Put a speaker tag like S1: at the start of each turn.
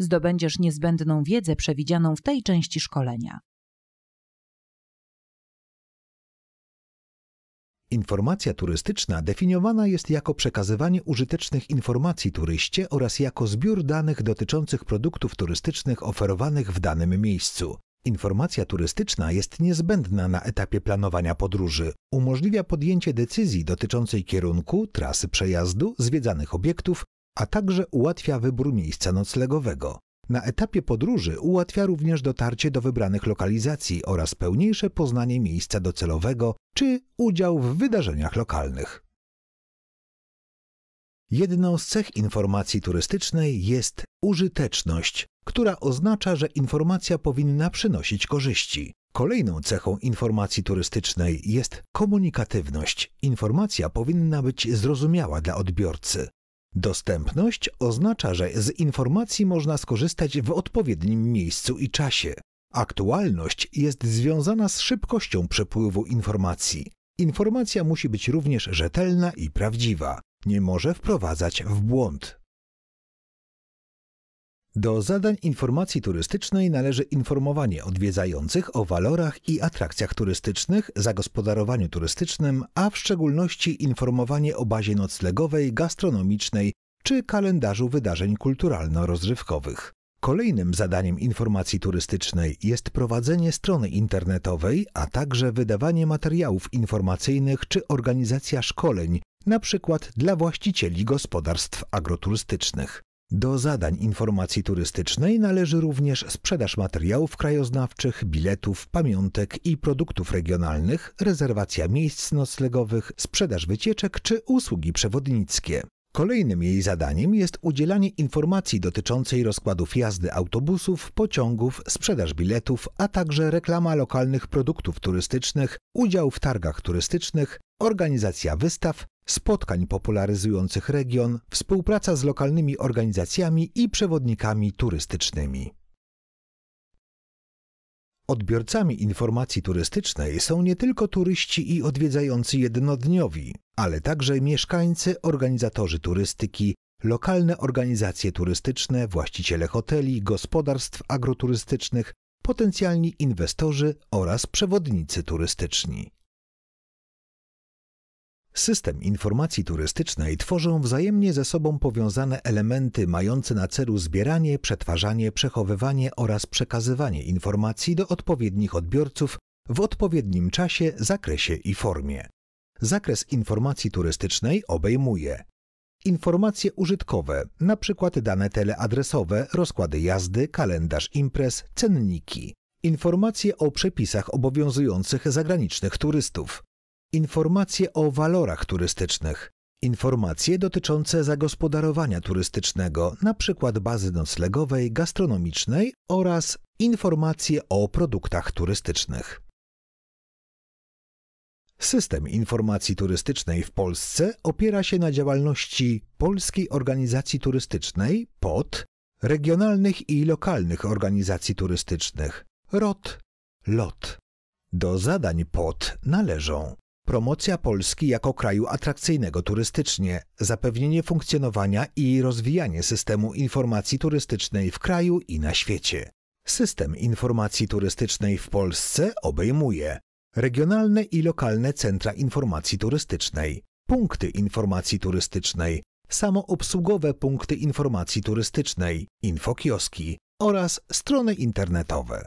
S1: zdobędziesz niezbędną wiedzę przewidzianą w tej części szkolenia.
S2: Informacja turystyczna definiowana jest jako przekazywanie użytecznych informacji turyście oraz jako zbiór danych dotyczących produktów turystycznych oferowanych w danym miejscu. Informacja turystyczna jest niezbędna na etapie planowania podróży. Umożliwia podjęcie decyzji dotyczącej kierunku, trasy przejazdu, zwiedzanych obiektów, a także ułatwia wybór miejsca noclegowego. Na etapie podróży ułatwia również dotarcie do wybranych lokalizacji oraz pełniejsze poznanie miejsca docelowego czy udział w wydarzeniach lokalnych. Jedną z cech informacji turystycznej jest użyteczność, która oznacza, że informacja powinna przynosić korzyści. Kolejną cechą informacji turystycznej jest komunikatywność. Informacja powinna być zrozumiała dla odbiorcy. Dostępność oznacza, że z informacji można skorzystać w odpowiednim miejscu i czasie. Aktualność jest związana z szybkością przepływu informacji. Informacja musi być również rzetelna i prawdziwa. Nie może wprowadzać w błąd. Do zadań informacji turystycznej należy informowanie odwiedzających o walorach i atrakcjach turystycznych, zagospodarowaniu turystycznym, a w szczególności informowanie o bazie noclegowej, gastronomicznej czy kalendarzu wydarzeń kulturalno-rozrywkowych. Kolejnym zadaniem informacji turystycznej jest prowadzenie strony internetowej, a także wydawanie materiałów informacyjnych czy organizacja szkoleń, np. dla właścicieli gospodarstw agroturystycznych. Do zadań informacji turystycznej należy również sprzedaż materiałów krajoznawczych, biletów, pamiątek i produktów regionalnych, rezerwacja miejsc noclegowych, sprzedaż wycieczek czy usługi przewodnickie. Kolejnym jej zadaniem jest udzielanie informacji dotyczącej rozkładów jazdy autobusów, pociągów, sprzedaż biletów, a także reklama lokalnych produktów turystycznych, udział w targach turystycznych, organizacja wystaw, spotkań popularyzujących region, współpraca z lokalnymi organizacjami i przewodnikami turystycznymi. Odbiorcami informacji turystycznej są nie tylko turyści i odwiedzający jednodniowi, ale także mieszkańcy, organizatorzy turystyki, lokalne organizacje turystyczne, właściciele hoteli, gospodarstw agroturystycznych, potencjalni inwestorzy oraz przewodnicy turystyczni. System informacji turystycznej tworzą wzajemnie ze sobą powiązane elementy mające na celu zbieranie, przetwarzanie, przechowywanie oraz przekazywanie informacji do odpowiednich odbiorców w odpowiednim czasie, zakresie i formie. Zakres informacji turystycznej obejmuje informacje użytkowe, np. dane teleadresowe, rozkłady jazdy, kalendarz imprez, cenniki, informacje o przepisach obowiązujących zagranicznych turystów, informacje o walorach turystycznych, informacje dotyczące zagospodarowania turystycznego, np. bazy noclegowej, gastronomicznej oraz informacje o produktach turystycznych. System informacji turystycznej w Polsce opiera się na działalności Polskiej Organizacji Turystycznej POT, regionalnych i lokalnych organizacji turystycznych ROT, LOT. Do zadań POT należą Promocja Polski jako kraju atrakcyjnego turystycznie, zapewnienie funkcjonowania i rozwijanie systemu informacji turystycznej w kraju i na świecie. System informacji turystycznej w Polsce obejmuje regionalne i lokalne centra informacji turystycznej, punkty informacji turystycznej, samoobsługowe punkty informacji turystycznej, infokioski oraz strony internetowe.